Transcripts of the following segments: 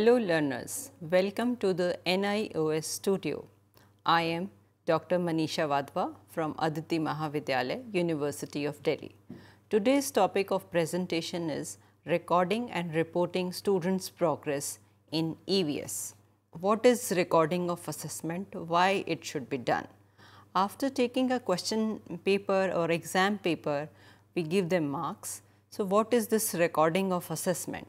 Hello learners, welcome to the NIOS studio. I am Dr. Manisha Vadva from Aditi Mahavidyalaya, University of Delhi. Today's topic of presentation is recording and reporting students' progress in EVS. What is recording of assessment? Why it should be done? After taking a question paper or exam paper, we give them marks. So what is this recording of assessment?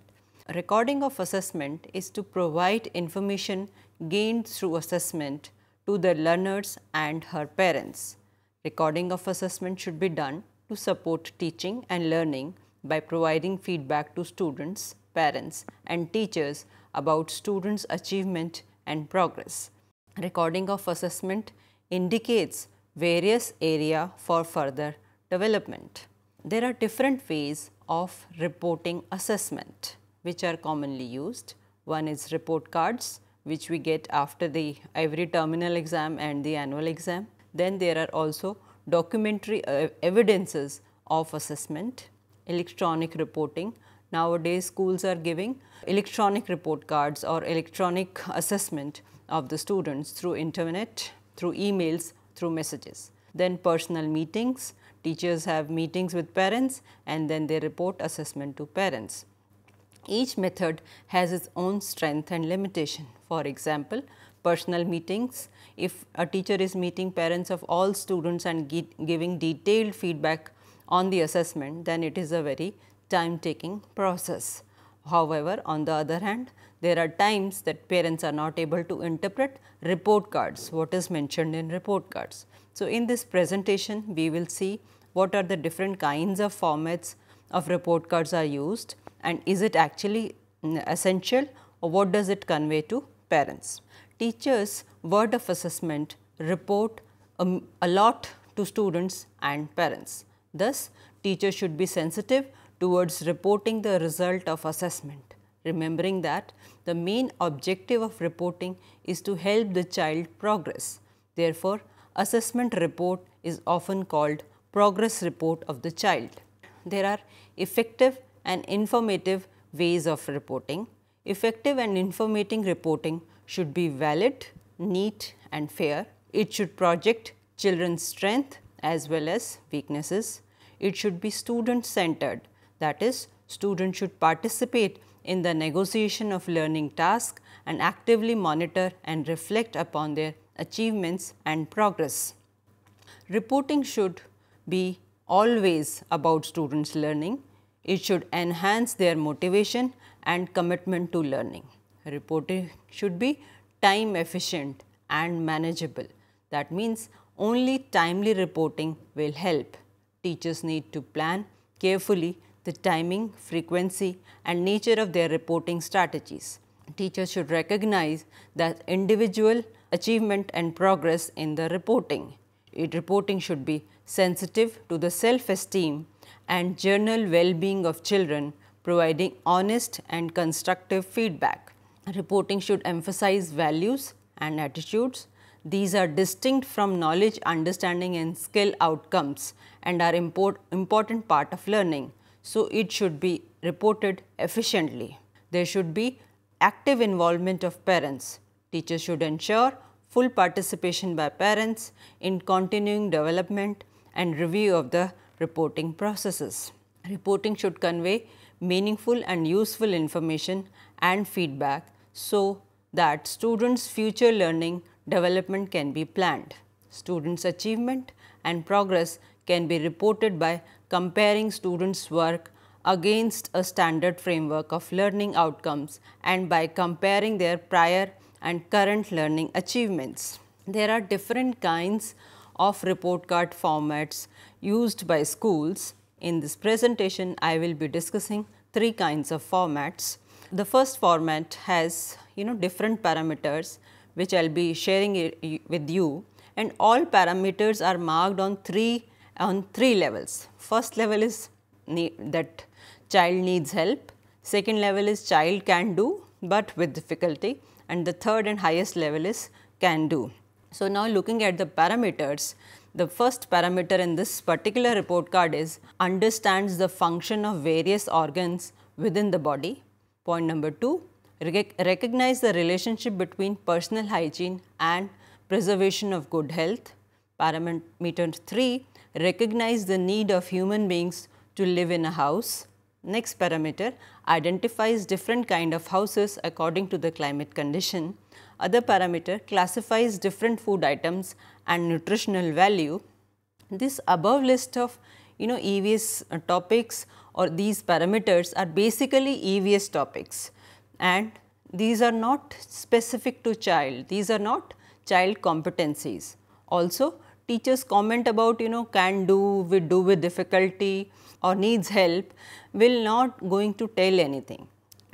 Recording of assessment is to provide information gained through assessment to the learners and her parents. Recording of assessment should be done to support teaching and learning by providing feedback to students, parents and teachers about students' achievement and progress. Recording of assessment indicates various area for further development. There are different ways of reporting assessment which are commonly used. One is report cards which we get after the every terminal exam and the annual exam. Then there are also documentary uh, evidences of assessment, electronic reporting. Nowadays schools are giving electronic report cards or electronic assessment of the students through internet, through emails, through messages. Then personal meetings, teachers have meetings with parents and then they report assessment to parents. Each method has its own strength and limitation. For example, personal meetings, if a teacher is meeting parents of all students and giving detailed feedback on the assessment, then it is a very time taking process. However, on the other hand, there are times that parents are not able to interpret report cards, what is mentioned in report cards. So, in this presentation, we will see what are the different kinds of formats of report cards are used and is it actually mm, essential or what does it convey to parents. Teachers word of assessment report um, a lot to students and parents. Thus, teachers should be sensitive towards reporting the result of assessment, remembering that the main objective of reporting is to help the child progress. Therefore, assessment report is often called progress report of the child there are effective and informative ways of reporting. Effective and informative reporting should be valid, neat and fair. It should project children's strength as well as weaknesses. It should be student centered that is students should participate in the negotiation of learning tasks and actively monitor and reflect upon their achievements and progress. Reporting should be always about students learning. It should enhance their motivation and commitment to learning. Reporting should be time efficient and manageable. That means only timely reporting will help. Teachers need to plan carefully the timing, frequency and nature of their reporting strategies. Teachers should recognize that individual achievement and progress in the reporting. It reporting should be sensitive to the self-esteem and general well-being of children, providing honest and constructive feedback. Reporting should emphasize values and attitudes. These are distinct from knowledge, understanding and skill outcomes and are import, important part of learning. So, it should be reported efficiently. There should be active involvement of parents. Teachers should ensure full participation by parents in continuing development and review of the reporting processes. Reporting should convey meaningful and useful information and feedback so that students' future learning development can be planned. Students' achievement and progress can be reported by comparing students' work against a standard framework of learning outcomes and by comparing their prior and current learning achievements. There are different kinds of report card formats used by schools. In this presentation, I will be discussing three kinds of formats. The first format has you know different parameters which I will be sharing with you and all parameters are marked on three on three levels. First level is that child needs help, second level is child can do but with difficulty and the third and highest level is can do. So now looking at the parameters, the first parameter in this particular report card is understands the function of various organs within the body. Point number two, rec recognize the relationship between personal hygiene and preservation of good health. Parameter three, recognize the need of human beings to live in a house. Next parameter identifies different kind of houses according to the climate condition other parameter classifies different food items and nutritional value. This above list of you know EVS uh, topics or these parameters are basically EVS topics and these are not specific to child, these are not child competencies. Also teachers comment about you know can do, we do with difficulty or needs help will not going to tell anything.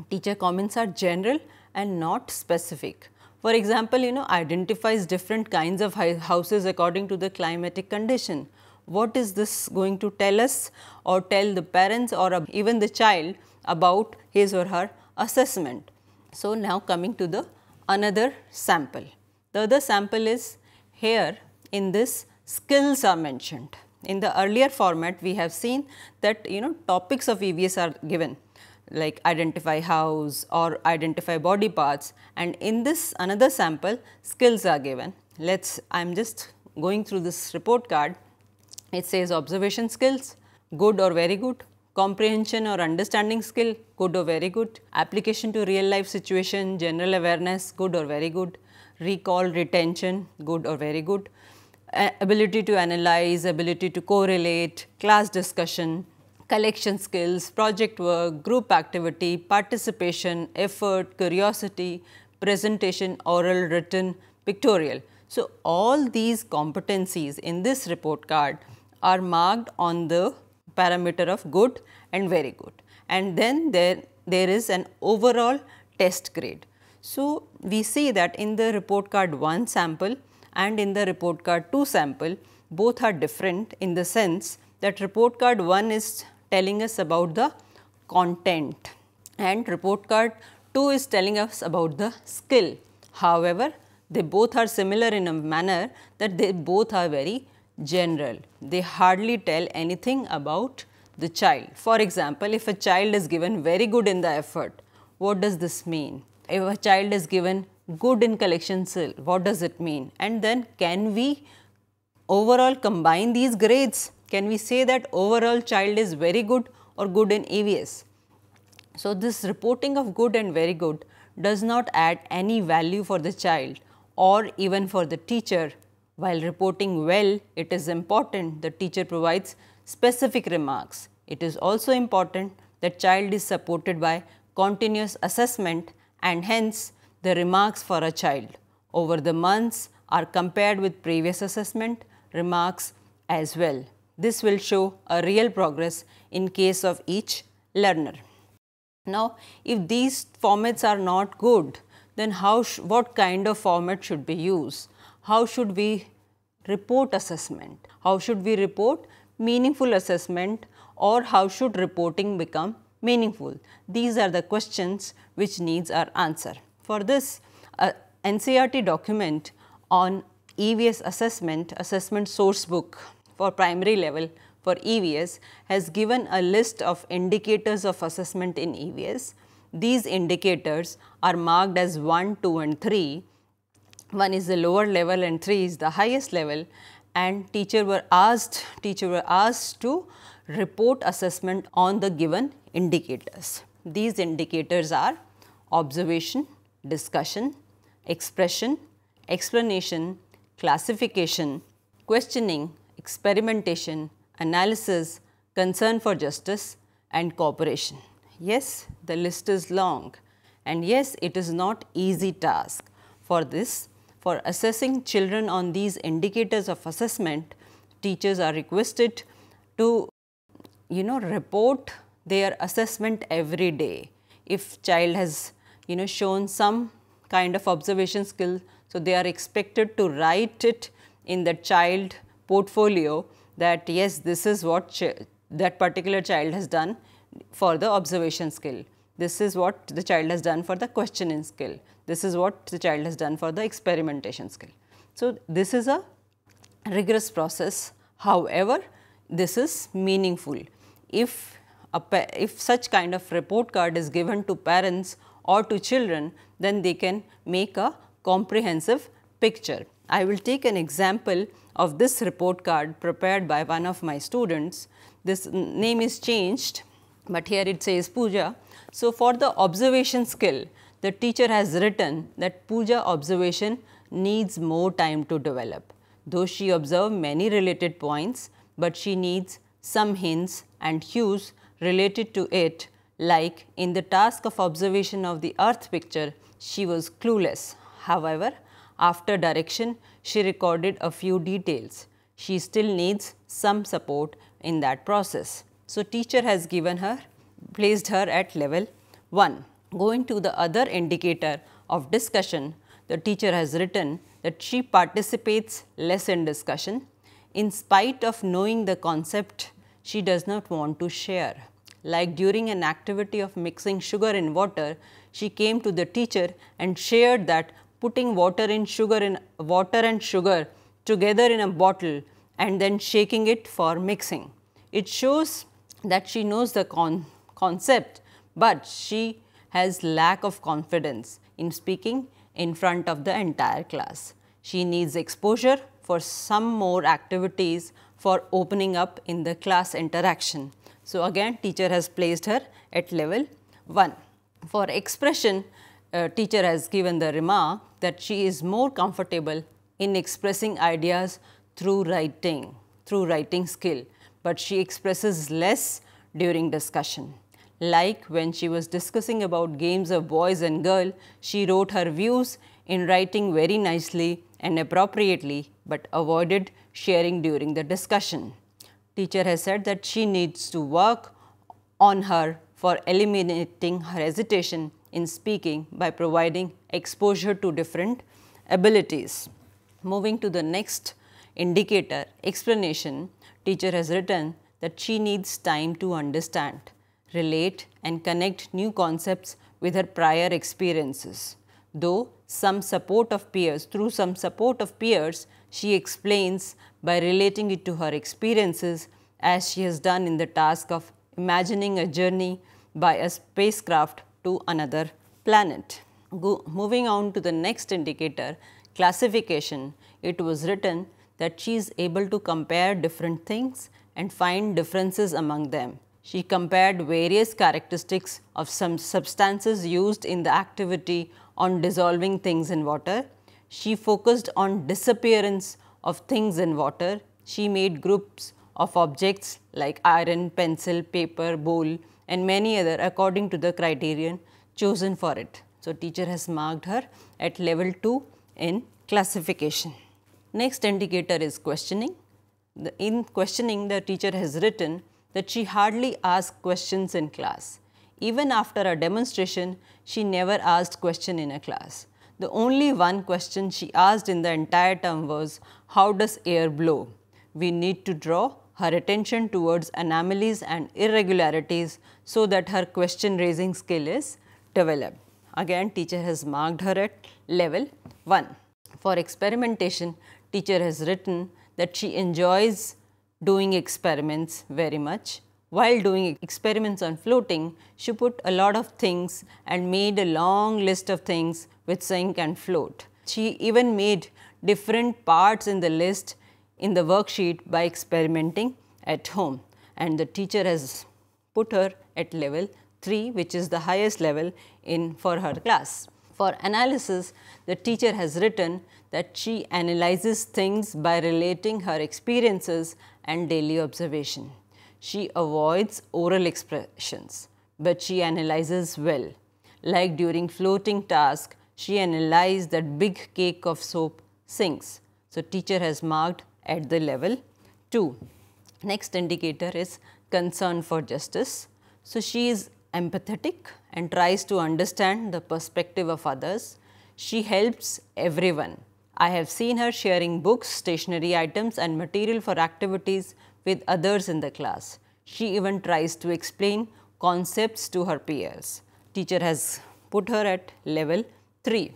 Teacher comments are general and not specific. For example, you know, identifies different kinds of houses according to the climatic condition. What is this going to tell us or tell the parents or even the child about his or her assessment? So, now coming to the another sample. The other sample is here in this skills are mentioned. In the earlier format, we have seen that, you know, topics of EVS are given like identify house or identify body parts and in this another sample skills are given. Let us, I am just going through this report card, it says observation skills, good or very good, comprehension or understanding skill, good or very good, application to real life situation, general awareness, good or very good, recall, retention, good or very good, ability to analyze, ability to correlate, class discussion, collection skills, project work, group activity, participation, effort, curiosity, presentation, oral, written, pictorial. So, all these competencies in this report card are marked on the parameter of good and very good and then there, there is an overall test grade. So, we see that in the report card 1 sample and in the report card 2 sample both are different in the sense that report card 1 is telling us about the content and report card 2 is telling us about the skill. However, they both are similar in a manner that they both are very general. They hardly tell anything about the child. For example, if a child is given very good in the effort, what does this mean? If a child is given good in collection skill, what does it mean? And then can we overall combine these grades? Can we say that overall child is very good or good in EVS? So, this reporting of good and very good does not add any value for the child or even for the teacher. While reporting well, it is important the teacher provides specific remarks. It is also important that child is supported by continuous assessment and hence the remarks for a child over the months are compared with previous assessment remarks as well. This will show a real progress in case of each learner. Now, if these formats are not good, then how what kind of format should be used? How should we report assessment? How should we report meaningful assessment or how should reporting become meaningful? These are the questions which needs our answer. For this, uh, NCRT document on EVS assessment, assessment source book for primary level for EVS has given a list of indicators of assessment in EVS. These indicators are marked as 1, 2 and 3. 1 is the lower level and 3 is the highest level and teacher were asked, teacher were asked to report assessment on the given indicators. These indicators are observation, discussion, expression, explanation, classification, questioning, experimentation, analysis, concern for justice and cooperation. Yes, the list is long and yes, it is not easy task. For this, for assessing children on these indicators of assessment, teachers are requested to, you know, report their assessment every day. If child has, you know, shown some kind of observation skill, so they are expected to write it in the child portfolio that yes, this is what that particular child has done for the observation skill. This is what the child has done for the questioning skill. This is what the child has done for the experimentation skill. So, this is a rigorous process. However, this is meaningful. If, a, if such kind of report card is given to parents or to children, then they can make a comprehensive picture. I will take an example of this report card prepared by one of my students. This name is changed, but here it says Puja. So, for the observation skill, the teacher has written that Puja observation needs more time to develop. Though she observed many related points, but she needs some hints and hues related to it like in the task of observation of the earth picture, she was clueless. However, after direction, she recorded a few details. She still needs some support in that process. So, teacher has given her, placed her at level 1. Going to the other indicator of discussion, the teacher has written that she participates less in discussion. In spite of knowing the concept, she does not want to share. Like during an activity of mixing sugar in water, she came to the teacher and shared that putting water in sugar in water and sugar together in a bottle and then shaking it for mixing. It shows that she knows the con concept, but she has lack of confidence in speaking in front of the entire class. She needs exposure for some more activities for opening up in the class interaction. So, again teacher has placed her at level 1. For expression, uh, teacher has given the remark that she is more comfortable in expressing ideas through writing, through writing skill, but she expresses less during discussion. Like when she was discussing about games of boys and girl, she wrote her views in writing very nicely and appropriately, but avoided sharing during the discussion. Teacher has said that she needs to work on her for eliminating her hesitation in speaking by providing exposure to different abilities. Moving to the next indicator explanation, teacher has written that she needs time to understand, relate and connect new concepts with her prior experiences. Though some support of peers, through some support of peers, she explains by relating it to her experiences as she has done in the task of imagining a journey by a spacecraft to another planet. Go, moving on to the next indicator, classification, it was written that she is able to compare different things and find differences among them. She compared various characteristics of some substances used in the activity on dissolving things in water. She focused on disappearance of things in water. She made groups of objects like iron, pencil, paper, bowl, and many other according to the criterion chosen for it. So, teacher has marked her at level 2 in classification. Next indicator is questioning. The, in questioning, the teacher has written that she hardly asked questions in class. Even after a demonstration, she never asked question in a class. The only one question she asked in the entire term was, how does air blow? We need to draw her attention towards anomalies and irregularities so that her question raising skill is developed. Again teacher has marked her at level 1. For experimentation, teacher has written that she enjoys doing experiments very much. While doing experiments on floating, she put a lot of things and made a long list of things which sink and float. She even made different parts in the list in the worksheet by experimenting at home and the teacher has put her at level 3 which is the highest level in for her class. For analysis, the teacher has written that she analyzes things by relating her experiences and daily observation. She avoids oral expressions, but she analyzes well. Like during floating task, she analyzed that big cake of soap sinks. So, teacher has marked at the level 2. Next indicator is concern for justice. So, she is empathetic and tries to understand the perspective of others. She helps everyone. I have seen her sharing books, stationery items and material for activities with others in the class. She even tries to explain concepts to her peers. Teacher has put her at level 3.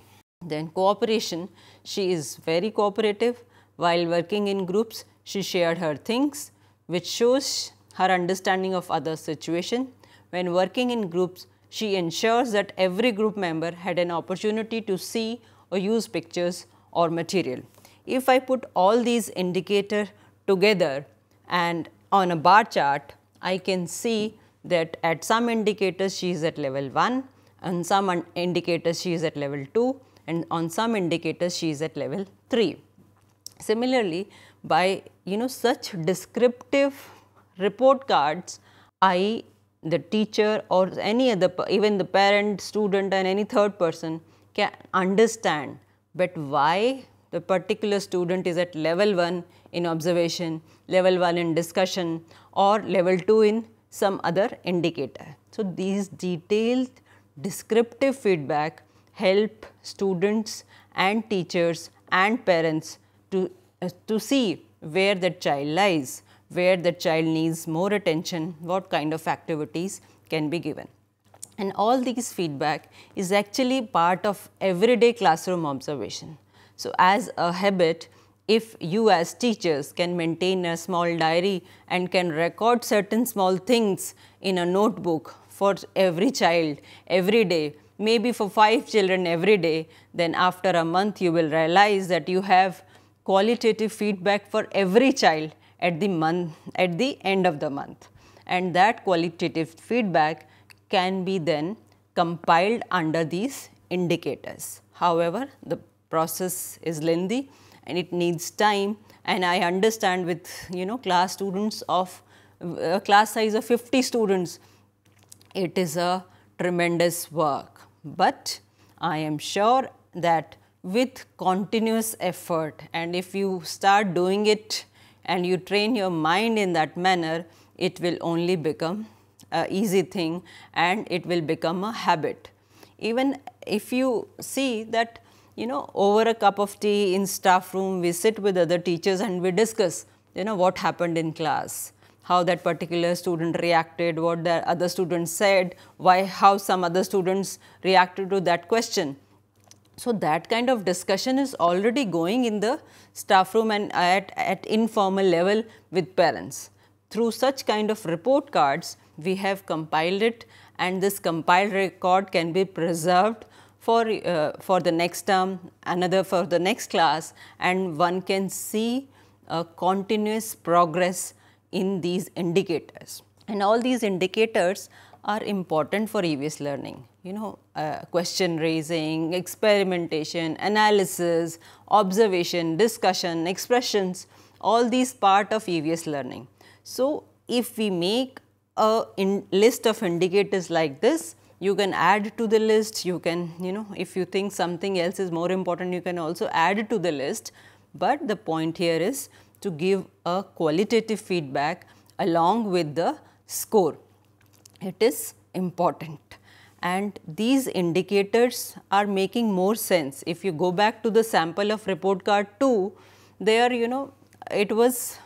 Then cooperation, she is very cooperative while working in groups, she shared her things, which shows her understanding of other situation. When working in groups, she ensures that every group member had an opportunity to see or use pictures or material. If I put all these indicators together and on a bar chart, I can see that at some indicators she is at level 1, on some indicators she is at level 2 and on some indicators she is at level 3. Similarly, by you know such descriptive report cards, I, the teacher or any other, even the parent, student and any third person can understand but why the particular student is at level 1 in observation, level 1 in discussion or level 2 in some other indicator. So, these detailed descriptive feedback help students and teachers and parents to, uh, to see where the child lies, where the child needs more attention, what kind of activities can be given. And all these feedback is actually part of everyday classroom observation. So, as a habit, if you as teachers can maintain a small diary and can record certain small things in a notebook for every child every day, maybe for five children every day, then after a month you will realize that you have qualitative feedback for every child at the month at the end of the month and that qualitative feedback can be then compiled under these indicators. However, the process is lengthy and it needs time and I understand with you know class students of uh, class size of 50 students, it is a tremendous work. But I am sure that with continuous effort and if you start doing it and you train your mind in that manner, it will only become a easy thing and it will become a habit. Even if you see that you know over a cup of tea in staff room we sit with other teachers and we discuss you know what happened in class how that particular student reacted, what the other students said, why, how some other students reacted to that question. So, that kind of discussion is already going in the staff room and at, at informal level with parents. Through such kind of report cards, we have compiled it and this compiled record can be preserved for, uh, for the next term, another for the next class and one can see a continuous progress in these indicators. And all these indicators are important for EVS learning. You know, uh, question raising, experimentation, analysis, observation, discussion, expressions, all these part of EVS learning. So, if we make a list of indicators like this, you can add to the list, you can, you know, if you think something else is more important, you can also add to the list. But the point here is to give a qualitative feedback along with the score it is important and these indicators are making more sense. If you go back to the sample of report card 2, there you know it was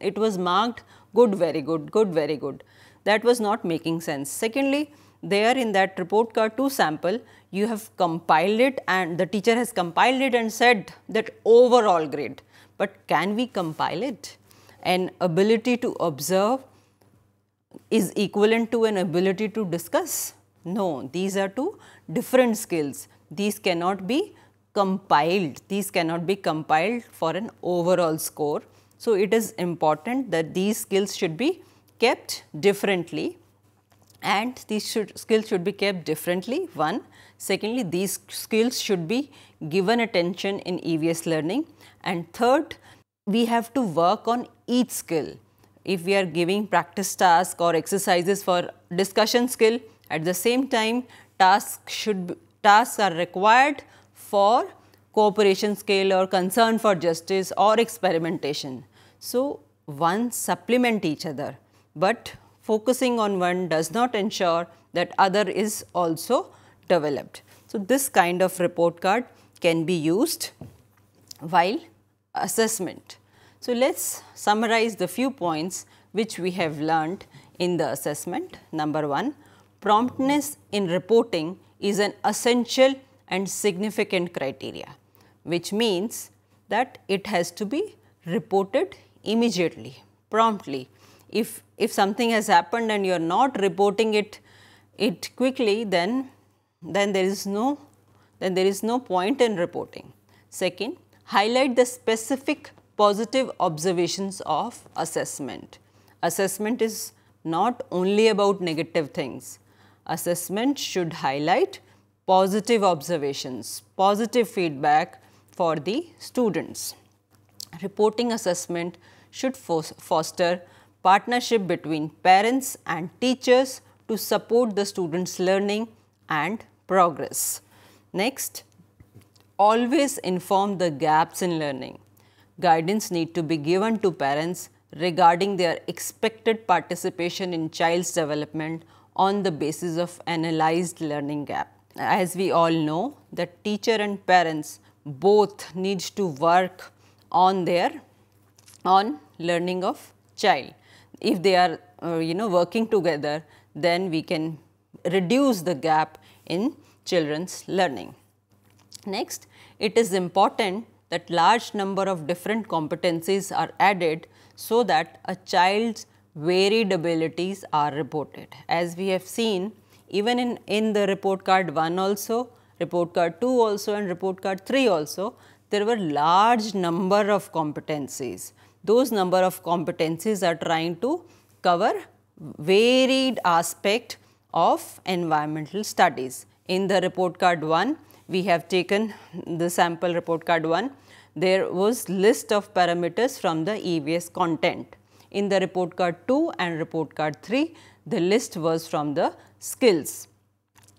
it was marked good very good good very good that was not making sense. Secondly, there in that report card 2 sample you have compiled it and the teacher has compiled it and said that overall grade, but can we compile it? An ability to observe is equivalent to an ability to discuss? No, these are two different skills. These cannot be compiled, these cannot be compiled for an overall score. So, it is important that these skills should be kept differently and these should, skills should be kept differently one. Secondly, these skills should be given attention in EVS learning and third, we have to work on each skill if we are giving practice task or exercises for discussion skill, at the same time tasks should be, tasks are required for cooperation skill or concern for justice or experimentation. So, one supplement each other, but focusing on one does not ensure that other is also developed. So, this kind of report card can be used while assessment. So, let us summarize the few points which we have learnt in the assessment. Number 1, promptness in reporting is an essential and significant criteria, which means that it has to be reported immediately, promptly. If, if something has happened and you are not reporting it, it quickly, then, then there is no, then there is no point in reporting. Second, highlight the specific positive observations of assessment. Assessment is not only about negative things. Assessment should highlight positive observations, positive feedback for the students. Reporting assessment should foster partnership between parents and teachers to support the students' learning and progress. Next, always inform the gaps in learning guidance need to be given to parents regarding their expected participation in child's development on the basis of analyzed learning gap. As we all know the teacher and parents both need to work on their on learning of child. If they are uh, you know working together then we can reduce the gap in children's learning. Next it is important that large number of different competencies are added so that a child's varied abilities are reported. As we have seen, even in, in the report card 1 also, report card 2 also and report card 3 also, there were large number of competencies. Those number of competencies are trying to cover varied aspect of environmental studies. In the report card 1, we have taken the sample report card 1, there was list of parameters from the EVS content. In the report card 2 and report card 3, the list was from the skills.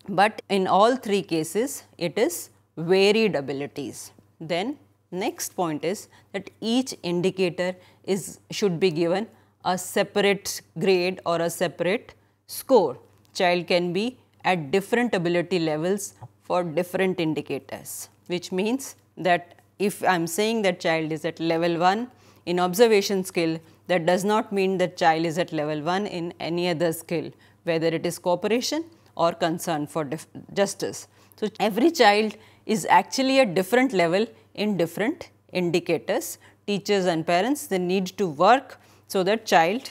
But in all three cases, it is varied abilities. Then next point is that each indicator is should be given a separate grade or a separate score. Child can be at different ability levels for different indicators, which means that if I am saying that child is at level 1 in observation skill, that does not mean that child is at level 1 in any other skill, whether it is cooperation or concern for justice. So, every child is actually at different level in different indicators. Teachers and parents, they need to work so that child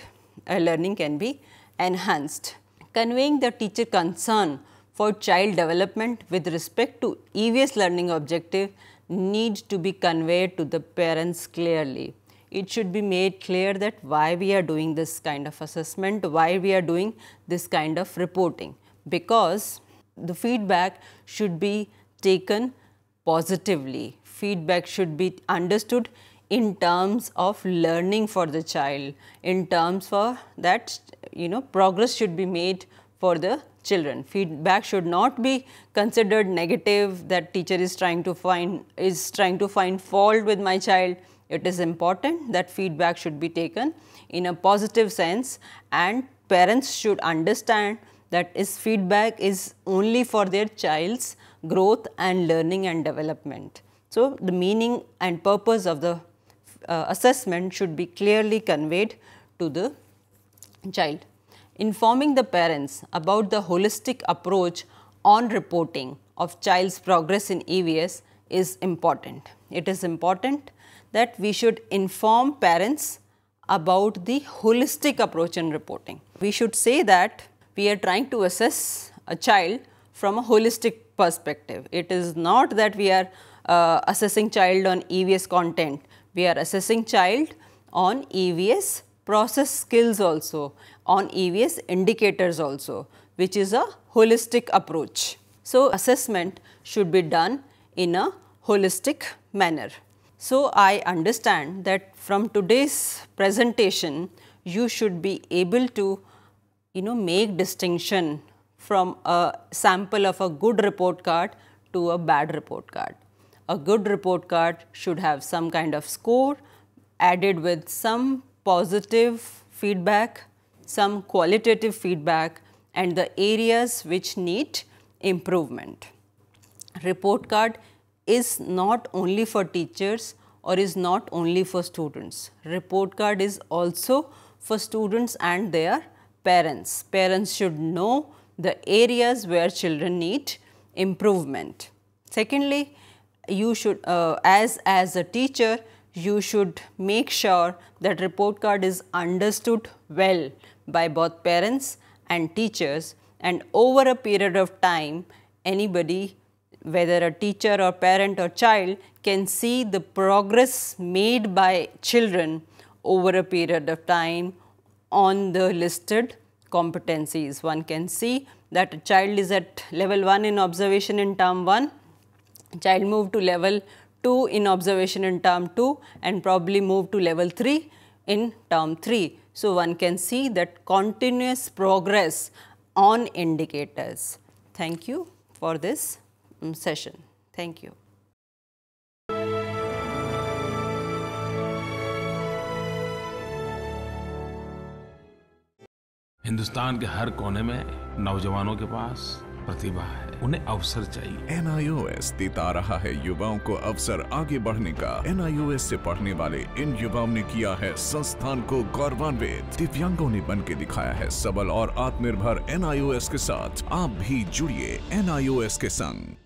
uh, learning can be enhanced. Conveying the teacher concern for child development with respect to EVS learning objective need to be conveyed to the parents clearly. It should be made clear that why we are doing this kind of assessment, why we are doing this kind of reporting because the feedback should be taken positively. Feedback should be understood in terms of learning for the child, in terms for that you know progress should be made for the children. Feedback should not be considered negative that teacher is trying to find is trying to find fault with my child. It is important that feedback should be taken in a positive sense and parents should understand that is feedback is only for their child's growth and learning and development. So, the meaning and purpose of the uh, assessment should be clearly conveyed to the child informing the parents about the holistic approach on reporting of child's progress in EVS is important. It is important that we should inform parents about the holistic approach in reporting. We should say that we are trying to assess a child from a holistic perspective. It is not that we are uh, assessing child on EVS content. We are assessing child on EVS process skills also, on EVS indicators also, which is a holistic approach. So, assessment should be done in a holistic manner. So, I understand that from today's presentation, you should be able to, you know, make distinction from a sample of a good report card to a bad report card. A good report card should have some kind of score added with some positive feedback, some qualitative feedback and the areas which need improvement. Report card is not only for teachers or is not only for students. Report card is also for students and their parents. Parents should know the areas where children need improvement. Secondly, you should uh, as as a teacher you should make sure that report card is understood well by both parents and teachers and over a period of time anybody whether a teacher or parent or child can see the progress made by children over a period of time on the listed competencies. One can see that a child is at level 1 in observation in term 1, child moved to level 2 in observation in term 2 and probably move to level 3 in term 3. So, one can see that continuous progress on indicators. Thank you for this um, session. Thank you. Hindustan के हर कोने में नौजवानों के पास प्रतिभा है उन्हें अवसर चाहिए N देता रहा है युवाओं को अवसर आगे बढ़ने का एन से पढ़ने वाले इन युवाओं ने किया है संस्थान को गौरवान्वित दिव्यांगों ने बन के दिखाया है सबल और आत्मनिर्भर एन के साथ आप भी जुड़िए एन के संग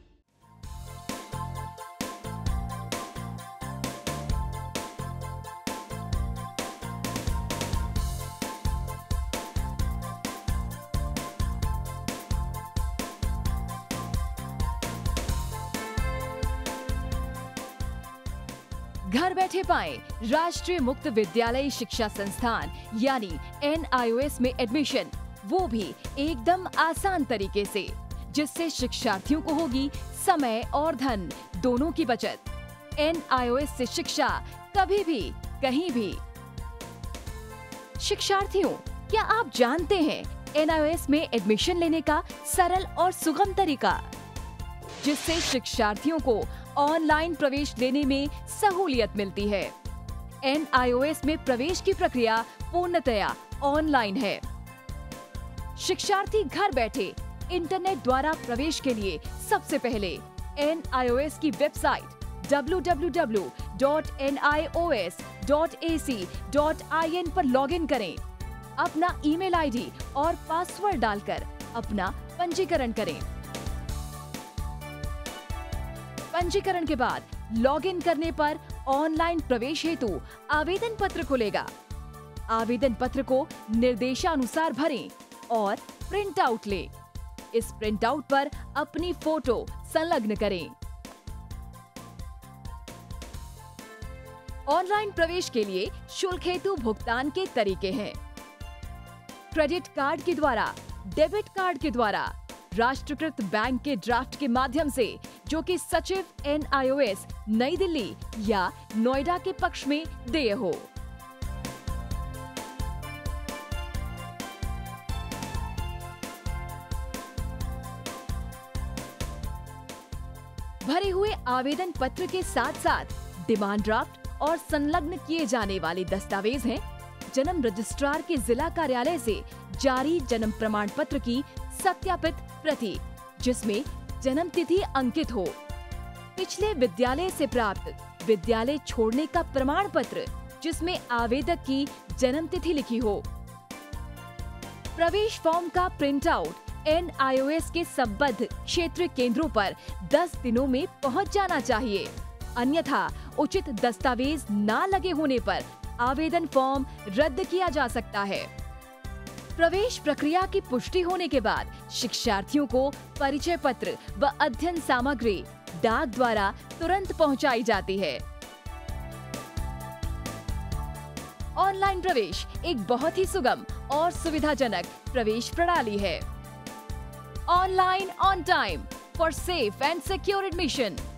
राष्ट्रीय मुक्त विद्यालय शिक्षा संस्थान यानी एन में एडमिशन वो भी एकदम आसान तरीके से जिससे शिक्षार्थियों को होगी समय और धन दोनों की बचत एन से शिक्षा कभी भी कहीं भी शिक्षार्थियों क्या आप जानते हैं एन में एडमिशन लेने का सरल और सुगम तरीका जिससे शिक्षार्थियों को ऑनलाइन प्रवेश लेने में सहूलियत मिलती है एन में प्रवेश की प्रक्रिया पूर्णतया ऑनलाइन है शिक्षार्थी घर बैठे इंटरनेट द्वारा प्रवेश के लिए सबसे पहले एन की वेबसाइट www.nios.ac.in पर लॉगिन करें अपना ईमेल आईडी और पासवर्ड डालकर अपना पंजीकरण करें पंजीकरण के बाद लॉगिन करने पर ऑनलाइन प्रवेश हेतु आवेदन पत्र खुलेगा आवेदन पत्र को निर्देशानुसार भरें और प्रिंट आउट ले इस प्रिंट आउट पर अपनी फोटो संलग्न करें ऑनलाइन प्रवेश के लिए शुल्क हेतु भुगतान के तरीके हैं क्रेडिट कार्ड के द्वारा डेबिट कार्ड के द्वारा राष्ट्रकृत बैंक के ड्राफ्ट के माध्यम से जो कि सचिव एन नई दिल्ली या नोएडा के पक्ष में देय हो भरे हुए आवेदन पत्र के साथ साथ डिमांड ड्राफ्ट और संलग्न किए जाने वाले दस्तावेज हैं जन्म रजिस्ट्रार के जिला कार्यालय से जारी जन्म प्रमाण पत्र की सत्यापित प्रति जिसमें जन्म तिथि अंकित हो पिछले विद्यालय से प्राप्त विद्यालय छोड़ने का प्रमाण पत्र जिसमें आवेदक की जन्म तिथि लिखी हो प्रवेश फॉर्म का प्रिंट आउट एन के संबद्ध क्षेत्र केंद्रों पर 10 दिनों में पहुंच जाना चाहिए अन्यथा उचित दस्तावेज ना लगे होने पर आवेदन फॉर्म रद्द किया जा सकता है प्रवेश प्रक्रिया की पुष्टि होने के बाद शिक्षार्थियों को परिचय पत्र व अध्ययन सामग्री डाक द्वारा तुरंत पहुंचाई जाती है ऑनलाइन प्रवेश एक बहुत ही सुगम और सुविधाजनक प्रवेश प्रणाली है online on time for safe and secure admission